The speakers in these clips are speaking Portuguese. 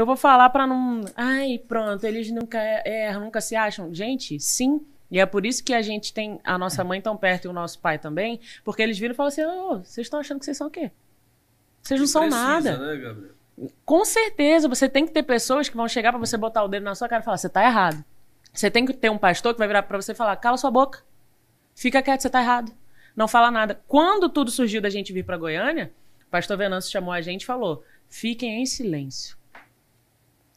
Eu vou falar para não. Ai, pronto, eles nunca erram, é, é, nunca se acham. Gente, sim. E é por isso que a gente tem a nossa mãe tão perto e o nosso pai também, porque eles viram e falam assim: oh, vocês estão achando que vocês são o quê? Vocês não são precisa, nada. Né, Gabriel? Com certeza, você tem que ter pessoas que vão chegar para você botar o dedo na sua cara e falar: você tá errado. Você tem que ter um pastor que vai virar para você e falar: cala sua boca, fica quieto, você tá errado. Não fala nada. Quando tudo surgiu da gente vir para Goiânia, o pastor Venâncio chamou a gente e falou: fiquem em silêncio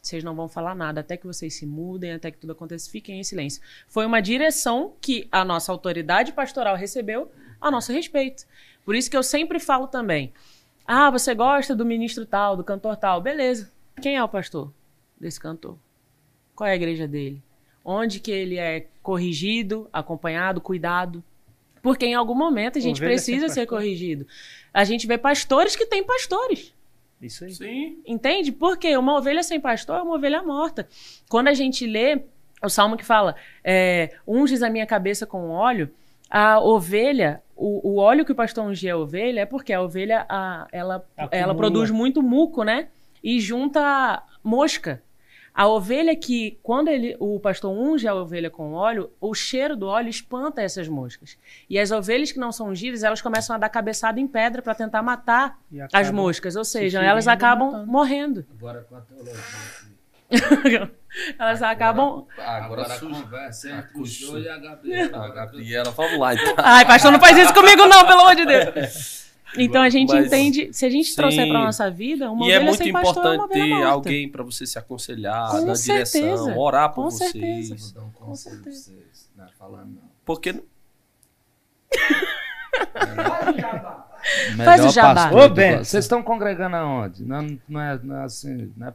vocês não vão falar nada até que vocês se mudem, até que tudo aconteça, fiquem em silêncio. Foi uma direção que a nossa autoridade pastoral recebeu a nosso respeito. Por isso que eu sempre falo também: ah, você gosta do ministro tal, do cantor tal, beleza. Quem é o pastor desse cantor? Qual é a igreja dele? Onde que ele é corrigido, acompanhado, cuidado? Porque em algum momento a gente precisa ser, ser corrigido. A gente vê pastores que têm pastores. Isso aí. Sim. Entende? Porque uma ovelha sem pastor é uma ovelha morta. Quando a gente lê o salmo que fala: é, unges a minha cabeça com óleo, a ovelha, o, o óleo que o pastor ungia a ovelha é porque a ovelha a, ela, ela produz muito muco, né? E junta mosca. A ovelha que, quando ele, o pastor unge a ovelha com óleo, o cheiro do óleo espanta essas moscas. E as ovelhas que não são ungidas, elas começam a dar cabeçada em pedra para tentar matar as moscas. Ou seja, se elas acabam matando. morrendo. Agora com a teologia. Elas agora, acabam. Agora, agora conversa é e a Gabriela. A Gabriela, vamos lá. Então. Ai, pastor, não faz isso comigo, não, pelo amor de Deus. Então a gente Mas, entende, se a gente sim. trouxer para nossa vida, uma e é ovelha é muito sem pastor, é importante ter alguém para você se aconselhar, com dar certeza. direção, orar por com vocês. Certeza. Vou dar um com certeza. Vocês. Não é falar não. Porque Melhor Faz o jabá. Ô, Ben, vocês estão congregando aonde? Não, não, é, não é assim, não é